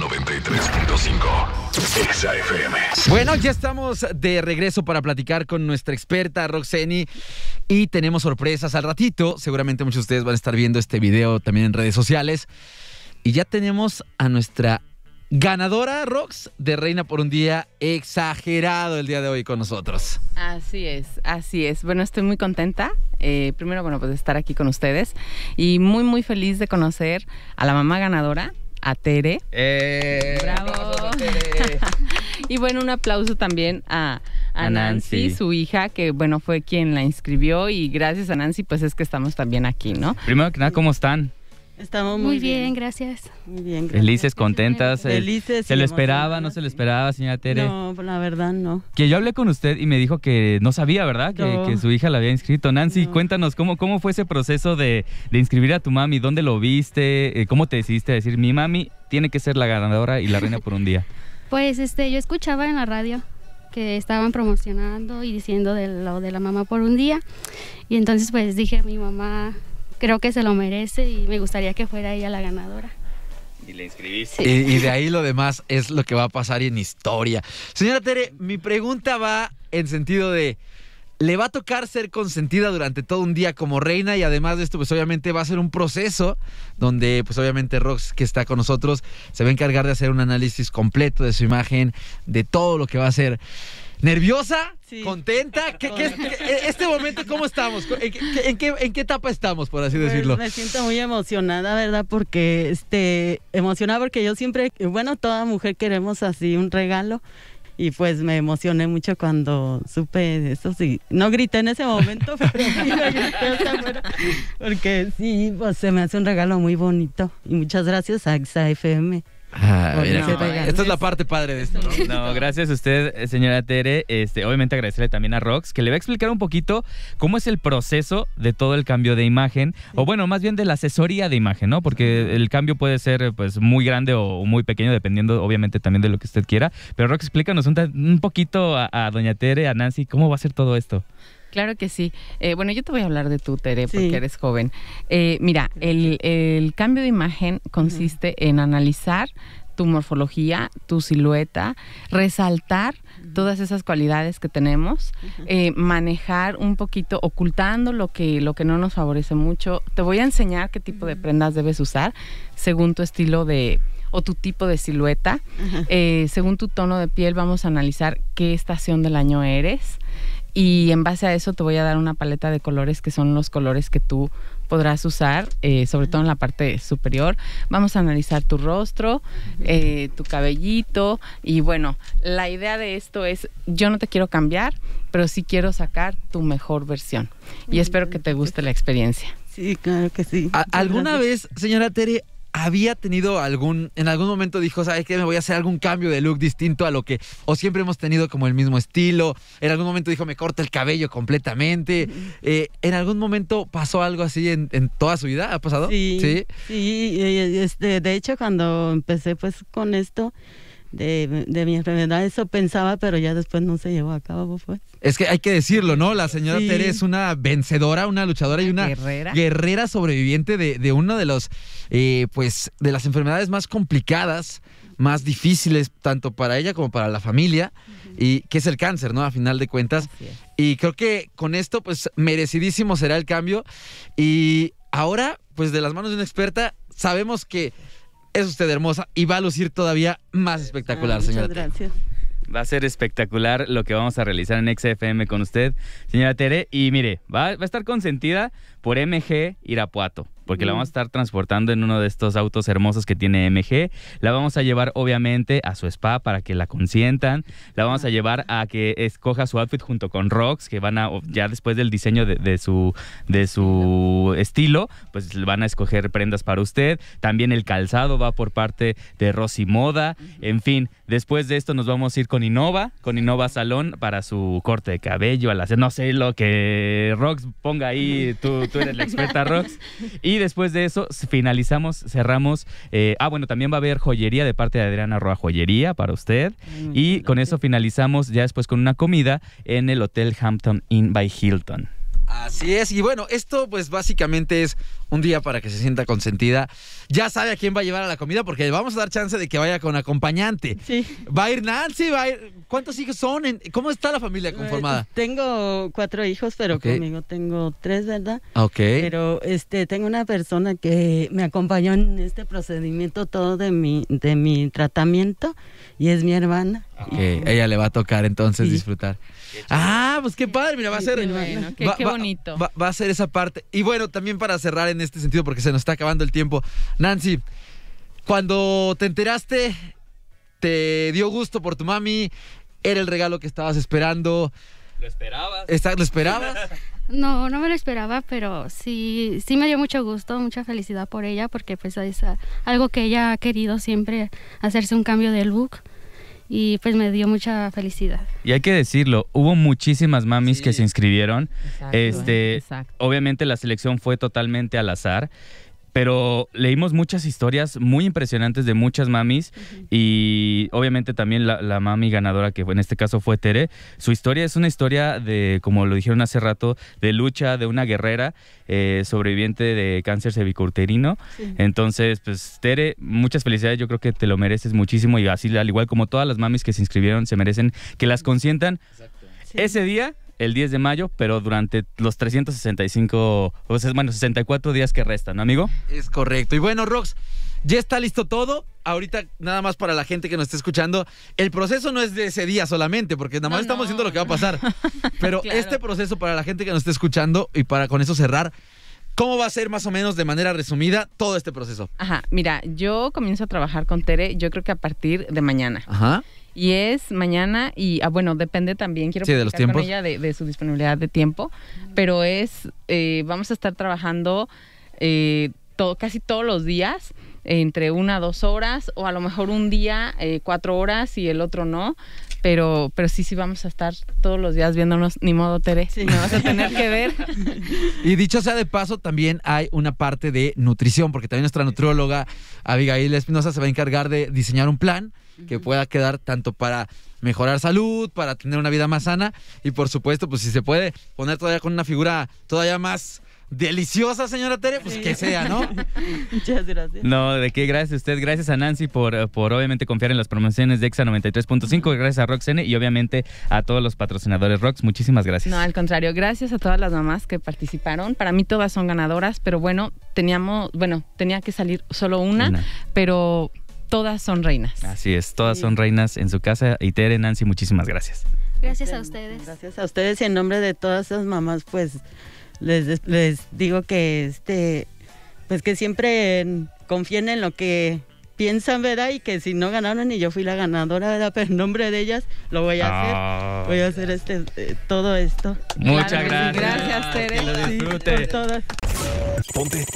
93.5. Exa Bueno, ya estamos de regreso para platicar con nuestra experta Roxeni y tenemos sorpresas al ratito. Seguramente muchos de ustedes van a estar viendo este video también en redes sociales. Y ya tenemos a nuestra ganadora Rox de Reina por un día exagerado el día de hoy con nosotros. Así es, así es. Bueno, estoy muy contenta. Eh, primero, bueno, pues de estar aquí con ustedes y muy, muy feliz de conocer a la mamá ganadora a Tere. Eh, ¡Bravo! y bueno, un aplauso también a, Nancy, Nancy, su hija, que bueno, fue quien la inscribió y gracias a Nancy, pues es que estamos también aquí, ¿no? Primero que nada, ¿cómo están? Estamos muy, bien. gracias. Muy bien, gracias. Felices, contentas. Eh, Felices. ¿Se lo esperaba, no se lo esperaba, señora Tere? No, la verdad no. Que yo hablé con usted y me dijo que no sabía, ¿verdad? Que, su hija la había inscrito. Nancy, cuéntanos, ¿cómo, ¿cómo fue ese proceso de, inscribir a tu mami? ¿Dónde lo viste? Eh, ¿Cómo te decidiste a decir, mi mami tiene que ser la ganadora y la reina por un día? pues este, yo escuchaba en la radio que estaban promocionando y diciendo de lo de la mamá por un día. Y entonces pues dije mi mamá, creo que se lo merece y me gustaría que fuera ella la ganadora. Y le inscribiste. Y, de ahí lo demás es lo que va a pasar en historia. Señora Tere, mi pregunta va en sentido de. Le va a tocar ser consentida durante todo un día como reina y además de esto, pues obviamente va a ser un proceso donde, pues obviamente Rox, que está con nosotros, se va a encargar de hacer un análisis completo de su imagen, de todo lo que va a hacer. ¿Nerviosa? ¿Contenta? E, este momento cómo estamos? ¿En qué, etapa estamos, por así pues, decirlo? Me siento muy emocionada, ¿verdad? Porque, este, emocionada porque yo siempre, bueno, toda mujer queremos así un regalo y pues me emocioné mucho cuando supe eso sí no grité en ese momento pero sí grité porque sí pues se me hace un regalo muy bonito y muchas gracias a XAFM esta es la parte padre de esto. ¿no? gracias a usted, eh, señora Tere. Este, obviamente agradecerle también a Rox, que le va a explicar un poquito cómo es el proceso de todo el cambio de imagen, o bueno, más bien de la asesoría de imagen, ¿no? Porque el cambio puede ser pues muy grande o muy pequeño, dependiendo obviamente también de lo que usted quiera. Pero Rox, explícanos un, poquito a, a doña Tere, a Nancy, cómo va a ser todo esto. Claro que sí. Eh, bueno, yo te voy a hablar de tú, Tere, porque eres joven. Eh, mira, el, cambio de imagen consiste en analizar tu morfología, tu silueta, resaltar todas esas cualidades que tenemos, eh, manejar un poquito, ocultando lo que, lo que no nos favorece mucho. Te voy a enseñar qué tipo de prendas debes usar según tu estilo de, o tu tipo de silueta. según tu tono de piel vamos a analizar qué estación del año eres y en base a eso te voy a dar una paleta de colores que son los colores que tú podrás usar, eh, sobre todo en la parte superior. Vamos a analizar tu rostro, eh, tu cabellito y bueno, la idea de esto es, yo no te quiero cambiar, pero sí quiero sacar tu mejor versión y espero que te guste la experiencia. Sí, claro que sí. ¿Alguna vez, señora Tere, había tenido algún, en algún momento dijo, ¿sabes qué? Me voy a hacer algún cambio de look distinto a lo que, o siempre hemos tenido como el mismo estilo, en algún momento dijo, me corta el cabello completamente, eh, en algún momento pasó algo así en, toda su vida, ¿ha pasado? Sí, sí. Eh, este, de hecho, cuando empecé pues con esto, de, mi enfermedad, eso pensaba, pero ya después no se llevó a cabo, pues. Es que hay que decirlo, ¿no? La señora Tere es una vencedora, una luchadora y una guerrera, sobreviviente de, de una de los, eh, pues, de las enfermedades más complicadas, más difíciles, tanto para ella como para la familia, y que es el cáncer, ¿no? A final de cuentas. Y creo que con esto, pues, merecidísimo será el cambio. Y ahora, pues, de las manos de una experta, sabemos que es usted hermosa y va a lucir todavía más ah, espectacular, señora. Muchas gracias. Va a ser espectacular lo que vamos a realizar en XFM con usted, señora Tere. Y mire, va a estar consentida por MG Irapuato porque la vamos a estar transportando en uno de estos autos hermosos que tiene MG. La vamos a llevar, obviamente, a su spa para que la consientan. La vamos a llevar a que escoja su outfit junto con Rox, que van a, ya después del diseño de, su, de su estilo, pues van a escoger prendas para usted. También el calzado va por parte de Rosy Moda. En fin, Después de esto nos vamos a ir con Innova, con Innova Salón para su corte de cabello, a la no sé lo que Rox ponga ahí, tú, eres la experta Rox. Y después de eso finalizamos, cerramos. Eh, ah, bueno, también va a haber joyería de parte de Adriana Roa Joyería para usted. y con eso finalizamos ya después con una comida en el Hotel Hampton Inn by Hilton. Ah, Así es, y bueno, esto pues básicamente es un día para que se sienta consentida. Ya sabe a quién va a llevar a la comida porque le vamos a dar chance de que vaya con acompañante. Sí. Va a ir Nancy, va a ir... ¿Cuántos hijos son? ¿Cómo está la familia conformada? Eh, tengo cuatro hijos, pero conmigo tengo tres, ¿verdad? Ok. Pero este, tengo una persona que me acompañó en este procedimiento todo de mi, de mi tratamiento y es mi hermana. Ok, Ella le va a tocar entonces disfrutar. Ah, pues qué padre, mira, va a ser... qué bonito. Va, a ser esa parte. Y bueno, también para cerrar en este sentido, porque se nos está acabando el tiempo. Nancy, cuando te enteraste, te dio gusto por tu mami, era el regalo que estabas esperando. ¿Lo esperabas? ¿Lo esperabas? No, no me lo esperaba, pero sí, sí me dio mucho gusto, mucha felicidad por ella, porque pues es eh, algo que ella ha querido siempre, hacerse un cambio de look y pues me dio mucha felicidad. Y hay que decirlo, hubo muchísimas mamis que se inscribieron. este, obviamente la selección fue totalmente al azar pero leímos muchas historias muy impresionantes de muchas mamis y obviamente también la, mami ganadora, que en este caso fue Tere, su historia es una historia de, como lo dijeron hace rato, de lucha de una guerrera eh, sobreviviente de cáncer cervicouterino. Entonces, pues Tere, muchas felicidades, yo creo que te lo mereces muchísimo y así, al igual como todas las mamis que se inscribieron, se merecen que las consientan. Ese día el 10 de mayo, pero durante los 365, o sea, bueno, 64 días que restan, ¿no, amigo? Es correcto. Y bueno, Rox, ya está listo todo. Ahorita, nada más para la gente que nos esté escuchando, el proceso no es de ese día solamente, porque nada más estamos viendo lo que va a pasar. Pero este proceso para la gente que nos esté escuchando y para con eso cerrar, ¿Cómo va a ser más o menos de manera resumida todo este proceso? Ajá, mira, yo comienzo a trabajar con Tere, yo creo que a partir de mañana. Ajá y es mañana y ah, bueno depende también quiero sí, de con ella de, de, su disponibilidad de tiempo pero es eh, vamos a estar trabajando eh, casi todos los días entre una a dos horas o a lo mejor un día eh, cuatro horas y el otro no pero pero sí sí vamos a estar todos los días viéndonos ni modo Tere sí. me vas a tener que ver y dicho sea de paso también hay una parte de nutrición porque también nuestra nutrióloga Abigail Espinosa se va a encargar de diseñar un plan que pueda quedar tanto para mejorar salud, para tener una vida más sana y por supuesto, pues si se puede poner todavía con una figura todavía más deliciosa, señora Tere, pues que sea, ¿no? Muchas gracias. No, de qué gracias a usted, gracias a Nancy por, eh, por obviamente confiar en las promociones de Exa 93.5, gracias a Roxene y obviamente a todos los patrocinadores Rox, muchísimas gracias. No, al contrario, gracias a todas las mamás que participaron. Para mí todas son ganadoras, pero bueno, teníamos, bueno, tenía que salir solo una. pero todas son reinas. Así es, todas son reinas en su casa. Y Tere, Nancy, muchísimas gracias. Gracias a ustedes. Gracias a ustedes y en nombre de todas esas mamás, pues les, les digo que este pues que siempre confíen en lo que piensan, ¿verdad? Y que si no ganaron y yo fui la ganadora, ¿verdad? Pero en nombre de ellas lo voy a hacer. Ah. Voy a hacer este, eh, todo esto. Muchas gracias. Gracias, por todas. Ponte